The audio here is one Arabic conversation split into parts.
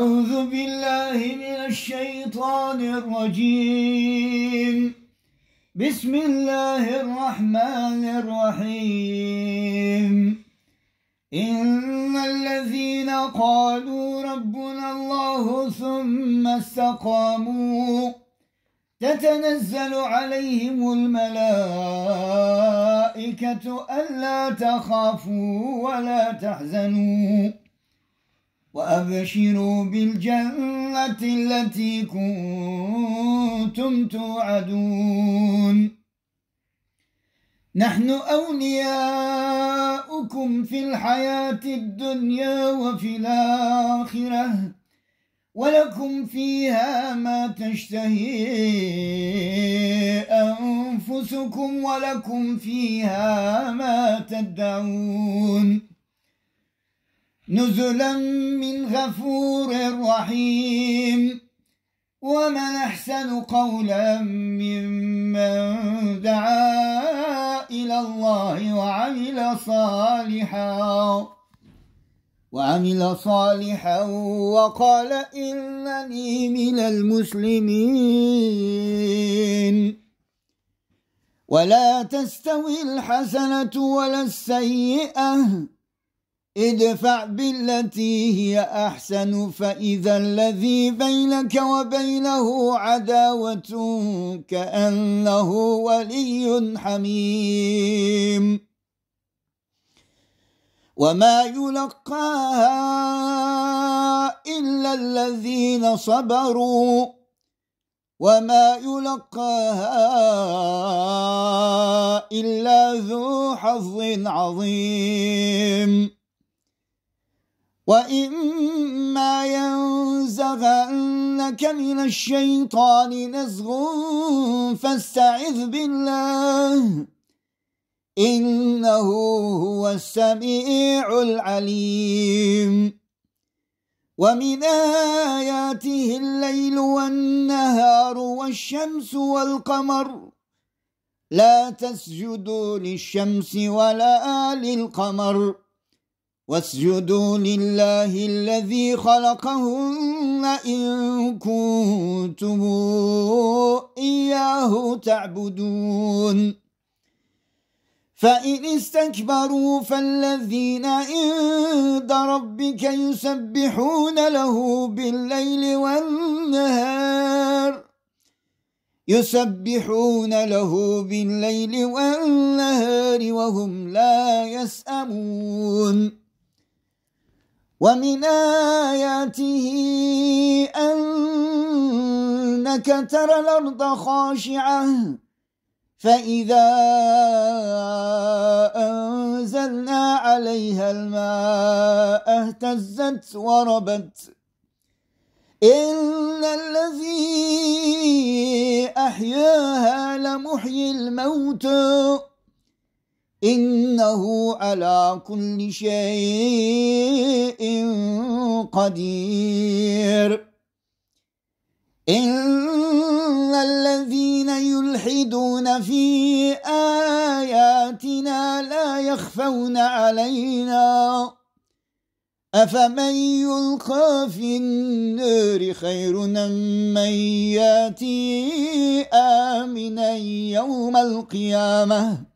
أعوذ بالله من الشيطان الرجيم بسم الله الرحمن الرحيم إن الذين قالوا ربنا الله ثم استقاموا تتنزل عليهم الملائكة ألا تخافوا ولا تحزنوا وأبشروا بالجنة التي كنتم توعدون نحن أولياؤكم في الحياة الدنيا وفي الآخرة ولكم فيها ما تشتهي أنفسكم ولكم فيها ما تدعون نزلا من غفور رحيم ومن أحسن قولا ممن دعا إلى الله وعمل صالحا وعمل صالحا وقال إنني من المسلمين ولا تستوي الحسنة ولا السيئة ادفع بالتي هي أحسن فإذا الذي بينك وبينه عداوة كأنه ولي حميم وما يلقاها إلا الذين صبروا وما يلقاها إلا ذو حظ عظيم وإما ينزغنك من الشيطان نزغ فاستعذ بالله إنه هو السميع العليم ومن آياته الليل والنهار والشمس والقمر لا تسجدوا للشمس ولا للقمر واسجدوا لله الذي خلقهن إن كنتم إياه تعبدون فإن استكبروا فالذين عند ربك يسبحون له بالليل والنهار يسبحون له بالليل والنهار وهم لا يسأمون ومن آياته أنك ترى الأرض خاشعة فإذا أنزلنا عليها الماء اهتزت وربت إن الذي أحياها لمحيي الموت إنه على كل شيء قدير إن الذين يلحدون في آياتنا لا يخفون علينا أفمن يلقى في النار خير من ياتي آمنا يوم القيامة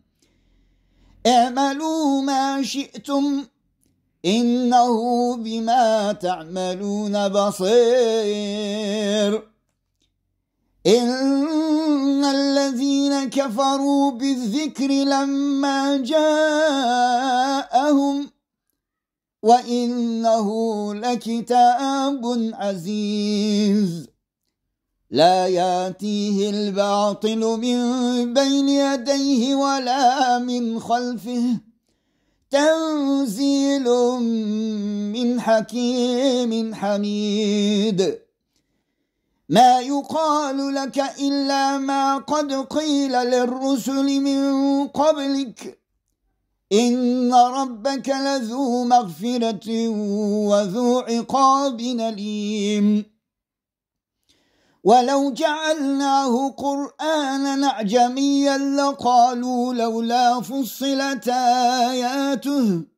اعملوا ما شئتم إنه بما تعملون بصير إن الذين كفروا بالذكر لما جاءهم وإنه لكتاب عزيز لا ياتيه الباطل من بين يديه ولا من خلفه تنزيل من حكيم حميد ما يقال لك الا ما قد قيل للرسل من قبلك ان ربك لذو مغفره وذو عقاب اليم ولو جعلناه قرآنا أعجميا لقالوا لولا فصلت آياته